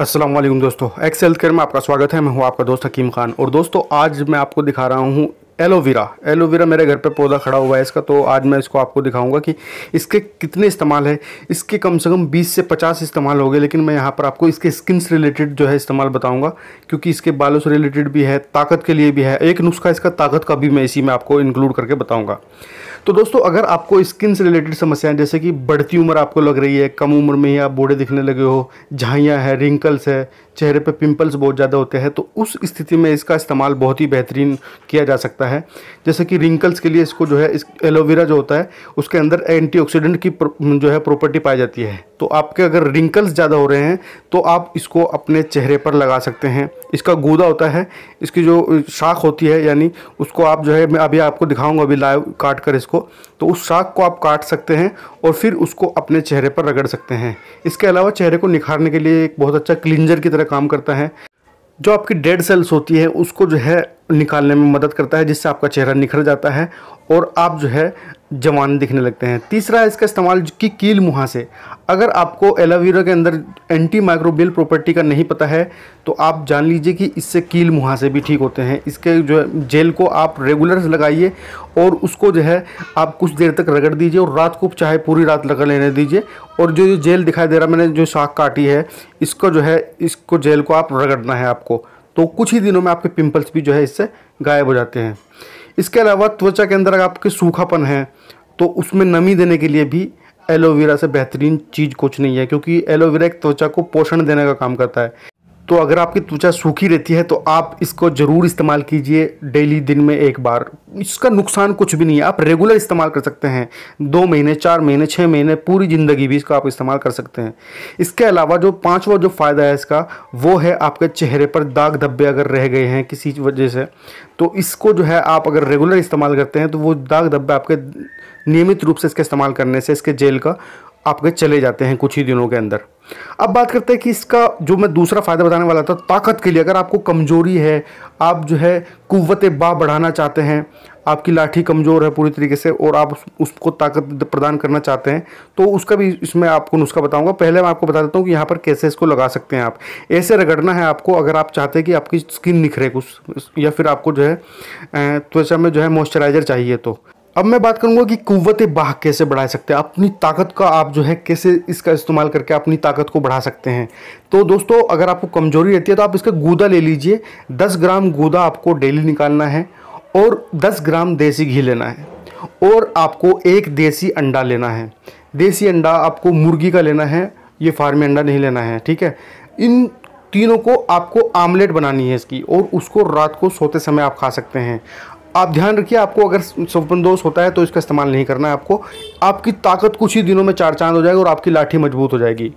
असलम दोस्तों x health care में आपका स्वागत है मैं हूँ आपका दोस्त हकीम खान और दोस्तों आज मैं आपको दिखा रहा हूँ एलोवेरा एलोवेरा मेरे घर पे पौधा खड़ा हुआ है इसका तो आज मैं इसको आपको दिखाऊंगा कि इसके कितने इस्तेमाल है इसके कम से कम 20 से 50 इस्तेमाल हो गए लेकिन मैं यहाँ पर आपको इसके स्किन से रिलेटेड जो है इस्तेमाल बताऊंगा क्योंकि इसके बालों से रिलेटेड भी है ताकत के लिए भी है एक नुस्खा इसका ताकत का भी मैं इसी में आपको इंक्लूड करके बताऊँगा तो दोस्तों अगर आपको स्किन से रिलेटेड समस्याएं जैसे कि बढ़ती उम्र आपको लग रही है कम उम्र में ही आप बूढ़े दिखने लगे हो झाइयाँ हैं रिंकल्स है चेहरे पे पिंपल्स बहुत ज़्यादा होते हैं तो उस स्थिति में इसका इस्तेमाल बहुत ही बेहतरीन किया जा सकता है जैसे कि रिंकल्स के लिए इसको जो है इस एलोवेरा जो होता है उसके अंदर एंटीऑक्सीडेंट की जो है प्रॉपर्टी पाई जाती है तो आपके अगर रिंकल्स ज़्यादा हो रहे हैं तो आप इसको अपने चेहरे पर लगा सकते हैं इसका गूदा होता है इसकी जो शाख होती है यानी उसको आप जो है मैं अभी आपको दिखाऊँगा अभी लाइव काट कर इसको को तो उस शाख को आप काट सकते हैं और फिर उसको अपने चेहरे पर रगड़ सकते हैं इसके अलावा चेहरे को निखारने के लिए एक बहुत अच्छा क्लिंजर की तरह काम करता है जो आपकी डेड सेल्स होती है उसको जो है निकालने में मदद करता है जिससे आपका चेहरा निखर जाता है और आप जो है जवान दिखने लगते हैं तीसरा इसका इस्तेमाल की कील मुहासे से अगर आपको एलोवेरा के अंदर एंटी माइक्रोबियल प्रॉपर्टी का नहीं पता है तो आप जान लीजिए कि इससे कील मुहा से भी ठीक होते हैं इसके जो है जेल को आप रेगुलर लगाइए और उसको जो है आप कुछ देर तक रगड़ दीजिए और रात को चाहे पूरी रात रगड़ लेने दीजिए और जो जेल दिखाई दे रहा मैंने जो शाख काटी है इसको जो है इसको जेल को आप रगड़ना है आपको तो कुछ ही दिनों में आपके पिंपल्स भी जो है इससे गायब हो जाते हैं इसके अलावा त्वचा के अंदर अगर आपके सूखापन है तो उसमें नमी देने के लिए भी एलोवेरा से बेहतरीन चीज़ कुछ नहीं है क्योंकि एलोवेरा एक त्वचा को पोषण देने का काम करता है तो अगर आपकी त्वचा सूखी रहती है तो आप इसको ज़रूर इस्तेमाल कीजिए डेली दिन में एक बार इसका नुकसान कुछ भी नहीं है आप रेगुलर इस्तेमाल कर सकते हैं दो महीने चार महीने छः महीने पूरी ज़िंदगी भी इसका आप इस्तेमाल कर सकते हैं इसके अलावा जो पाँचवा जो फ़ायदा है इसका वो है आपके चेहरे पर दाग धब्बे अगर रह गए हैं किसी वजह से तो इसको जो है आप अगर रेगुलर इस्तेमाल करते हैं तो वो दाग धब्बे आपके नियमित रूप से इसका इस्तेमाल करने से इसके जेल का आपके चले जाते हैं कुछ ही दिनों के अंदर अब बात करते हैं कि इसका जो मैं दूसरा फ़ायदा बताने वाला था ताकत के लिए अगर आपको कमज़ोरी है आप जो है कुत बा बढ़ाना चाहते हैं आपकी लाठी कमज़ोर है पूरी तरीके से और आप उसको ताकत प्रदान करना चाहते हैं तो उसका भी इसमें आपको नुस्खा बताऊंगा पहले मैं आपको बता देता हूँ कि यहाँ पर कैसे इसको लगा सकते हैं आप ऐसे रगड़ना है आपको अगर आप चाहते हैं कि आपकी स्किन निखरे कुछ या फिर आपको जो है त्वचा में जो है मॉइस्चराइज़र चाहिए तो अब मैं बात करूंगा कि कुत बाह कैसे बढ़ा सकते हैं अपनी ताकत का आप जो है कैसे इसका इस्तेमाल करके अपनी ताकत को बढ़ा सकते हैं तो दोस्तों अगर आपको कमज़ोरी रहती है तो आप इसका गूदा ले लीजिए 10 ग्राम गूदा आपको डेली निकालना है और 10 ग्राम देसी घी लेना है और आपको एक देसी अंडा लेना है देसी अंडा आपको मुर्गी का लेना है ये फार्मी अंडा नहीं लेना है ठीक है इन तीनों को आपको आमलेट बनानी है इसकी और उसको रात को सोते समय आप खा सकते हैं आप ध्यान रखिए आपको अगर स्वप्न दोष होता है तो इसका इस्तेमाल नहीं करना है आपको आपकी ताकत कुछ ही दिनों में चार चांद हो जाएगी और आपकी लाठी मजबूत हो जाएगी